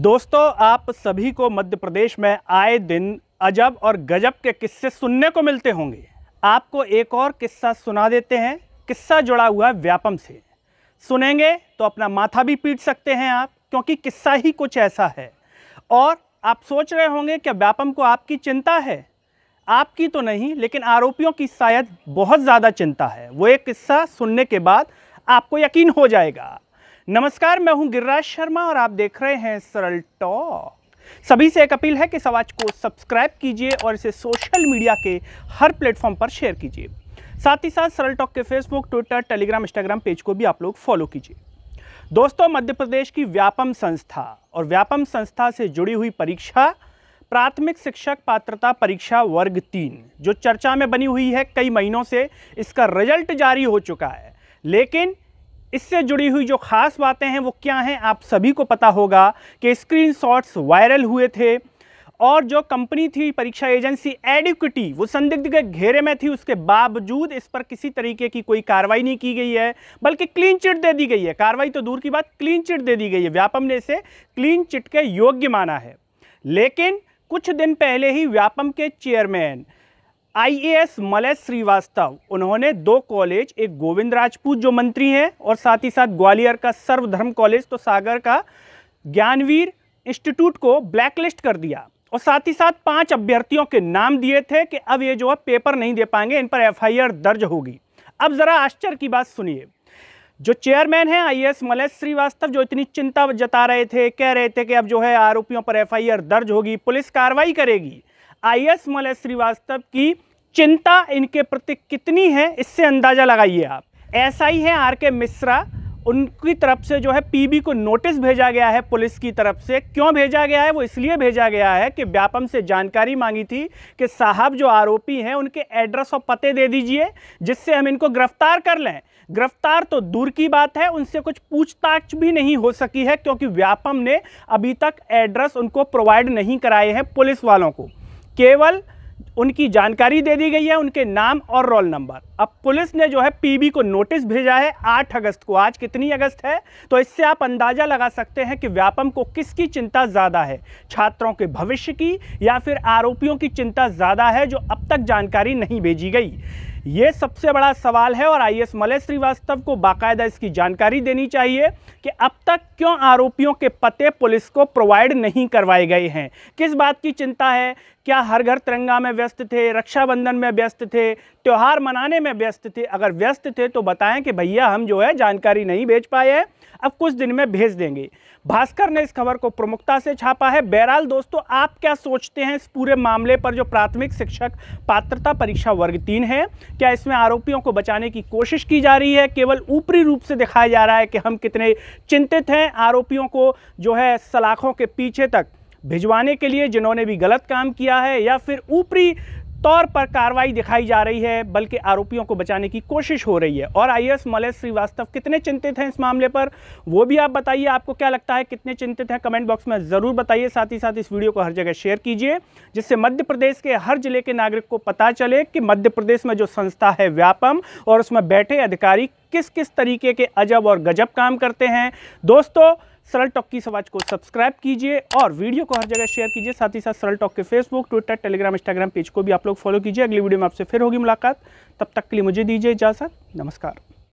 दोस्तों आप सभी को मध्य प्रदेश में आए दिन अजब और गजब के किस्से सुनने को मिलते होंगे आपको एक और किस्सा सुना देते हैं किस्सा जुड़ा हुआ व्यापम से सुनेंगे तो अपना माथा भी पीट सकते हैं आप क्योंकि किस्सा ही कुछ ऐसा है और आप सोच रहे होंगे कि व्यापम को आपकी चिंता है आपकी तो नहीं लेकिन आरोपियों की शायद बहुत ज़्यादा चिंता है वो एक किस्सा सुनने के बाद आपको यकीन हो जाएगा नमस्कार मैं हूं गिरिराज शर्मा और आप देख रहे हैं सरल टॉक सभी से एक अपील है कि सवाज को सब्सक्राइब कीजिए और इसे सोशल मीडिया के हर प्लेटफॉर्म पर शेयर कीजिए साथ ही साथ सरल टॉक के Facebook Twitter Telegram Instagram page को भी आप लोग फॉलो कीजिए दोस्तों मध्य प्रदेश की व्यापम संस्था और व्यापम संस्था से जुड़ी हुई परीक्षा प्राथमिक शिक्षक पात्रता परीक्षा वर्ग तीन जो चर्चा में बनी हुई है कई महीनों से इसका रिजल्ट जारी हो चुका है लेकिन इससे जुड़ी हुई जो खास बातें हैं वो क्या हैं आप सभी को पता होगा कि स्क्रीनशॉट्स वायरल हुए थे और जो कंपनी थी परीक्षा एजेंसी एडिक्विटी वो संदिग्ध के घेरे में थी उसके बावजूद इस पर किसी तरीके की कोई कार्रवाई नहीं की गई है बल्कि क्लीन चिट दे दी गई है कार्रवाई तो दूर की बात क्लीन चिट दे दी गई है व्यापम ने इसे क्लीन चिट के योग्य माना है लेकिन कुछ दिन पहले ही व्यापम के चेयरमैन आईएएस मलय श्रीवास्तव उन्होंने दो कॉलेज एक गोविंद राजपूत जो मंत्री हैं और साथ ही साथ ग्वालियर का सर्वधर्म कॉलेज तो सागर का ज्ञानवीर इंस्टीट्यूट को ब्लैकलिस्ट कर दिया और साथ ही साथ पांच अभ्यर्थियों के नाम दिए थे कि अब ये जो है पेपर नहीं दे पाएंगे इन पर एफआईआर दर्ज होगी अब ज़रा आश्चर्य की बात सुनिए जो चेयरमैन हैं एस मलय श्रीवास्तव जो इतनी चिंता जता रहे थे कह रहे थे कि अब जो है आरोपियों पर एफआईआर दर्ज होगी पुलिस कार्रवाई करेगी आई एस मलय श्रीवास्तव की चिंता इनके प्रति कितनी है इससे अंदाज़ा लगाइए आप ऐसा ही है आर के मिश्रा उनकी तरफ से जो है पीबी को नोटिस भेजा गया है पुलिस की तरफ से क्यों भेजा गया है वो इसलिए भेजा गया है कि व्यापम से जानकारी मांगी थी कि साहब जो आरोपी हैं उनके एड्रेस और पते दे दीजिए जिससे हम इनको गिरफ्तार कर लें गिरफ्तार तो दूर की बात है उनसे कुछ पूछताछ भी नहीं हो सकी है क्योंकि व्यापम ने अभी तक एड्रेस उनको प्रोवाइड नहीं कराए हैं पुलिस वालों को केवल उनकी जानकारी दे दी गई है उनके नाम और रोल नंबर अब पुलिस ने जो है पीबी को नोटिस भेजा है 8 अगस्त को आज कितनी अगस्त है तो इससे आप अंदाज़ा लगा सकते हैं कि व्यापम को किसकी चिंता ज़्यादा है छात्रों के भविष्य की या फिर आरोपियों की चिंता ज़्यादा है जो अब तक जानकारी नहीं भेजी गई ये सबसे बड़ा सवाल है और आई एस मलय श्रीवास्तव को बाकायदा इसकी जानकारी देनी चाहिए कि अब तक क्यों आरोपियों के पते पुलिस को प्रोवाइड नहीं करवाए गए हैं किस बात की चिंता है क्या हर घर तिरंगा में व्यस्त थे रक्षाबंधन में व्यस्त थे त्यौहार मनाने में व्यस्त थे अगर व्यस्त थे तो बताएं कि भैया हम जो है जानकारी नहीं भेज पाए हैं अब कुछ दिन में भेज देंगे भास्कर ने इस खबर को प्रमुखता से छापा है बहरहाल दोस्तों आप क्या सोचते हैं इस पूरे मामले पर जो प्राथमिक शिक्षक पात्रता परीक्षा वर्ग तीन है क्या इसमें आरोपियों को बचाने की कोशिश की जा रही है केवल ऊपरी रूप से दिखाया जा रहा है कि हम कितने चिंतित हैं आरोपियों को जो है सलाखों के पीछे तक भिजवाने के लिए जिन्होंने भी गलत काम किया है या फिर ऊपरी तौर पर कार्रवाई दिखाई जा रही है बल्कि आरोपियों को बचाने की कोशिश हो रही है और आई एस मलेश श्रीवास्तव कितने चिंतित हैं इस मामले पर वो भी आप बताइए आपको क्या लगता है कितने चिंतित हैं कमेंट बॉक्स में ज़रूर बताइए साथ ही साथ इस वीडियो को हर जगह शेयर कीजिए जिससे मध्य प्रदेश के हर जिले के नागरिक को पता चले कि मध्य प्रदेश में जो संस्था है व्यापम और उसमें बैठे अधिकारी किस किस तरीके के अजब और गजब काम करते हैं दोस्तों सरल टॉक की समाज को सब्सक्राइब कीजिए और वीडियो को हर जगह शेयर कीजिए साथ ही साथ सरल टॉक के Facebook Twitter Telegram Instagram page को भी आप लोग फॉलो कीजिए अगली वीडियो में आपसे फिर होगी मुलाकात तब तक के लिए मुझे दीजिए इजाज़त नमस्कार